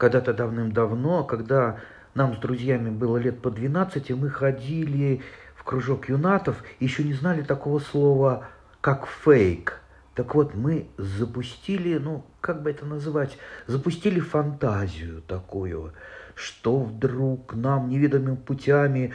когда-то давным-давно, когда нам с друзьями было лет по 12, мы ходили в кружок юнатов, еще не знали такого слова, как фейк. Так вот, мы запустили, ну, как бы это называть, запустили фантазию такую, что вдруг нам неведомыми путями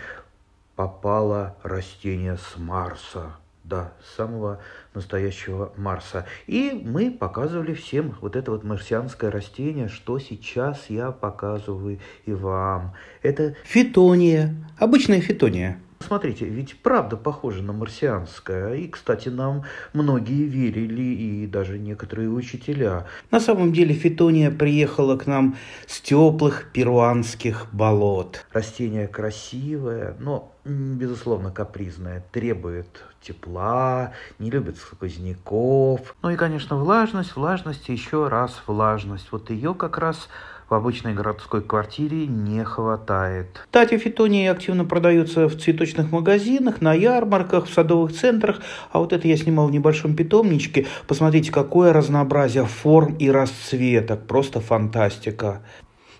попало растение с Марса – да, самого настоящего Марса. И мы показывали всем вот это вот марсианское растение, что сейчас я показываю и вам. Это фитония, обычная фитония. Смотрите, ведь правда похоже на марсианское. И, кстати, нам многие верили, и даже некоторые учителя. На самом деле фитония приехала к нам с теплых перуанских болот. Растение красивое, но безусловно, капризное. требует тепла, не любит сквозняков. Ну и, конечно, влажность, влажность, еще раз влажность. Вот ее как раз в обычной городской квартире не хватает. Татя фитонии активно продаются в цветочных магазинах, на ярмарках, в садовых центрах. А вот это я снимал в небольшом питомничке. Посмотрите, какое разнообразие форм и расцветок. Просто фантастика.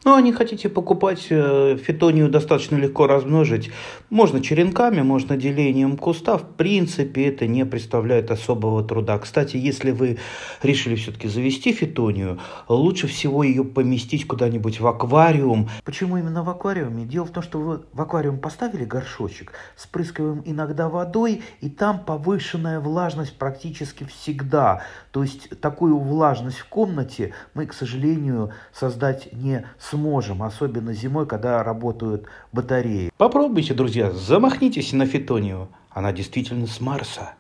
Но ну, а не хотите покупать, э, фитонию достаточно легко размножить. Можно черенками, можно делением куста. В принципе, это не представляет особого труда. Кстати, если вы решили все-таки завести фитонию, лучше всего ее поместить куда-нибудь в аквариум. Почему именно в аквариуме? Дело в том, что вы в аквариум поставили горшочек, спрыскиваем иногда водой, и там повышенная влажность практически всегда. То есть такую влажность в комнате мы, к сожалению, создать не сможем сможем, особенно зимой, когда работают батареи. Попробуйте, друзья, замахнитесь на фитонию. Она действительно с Марса.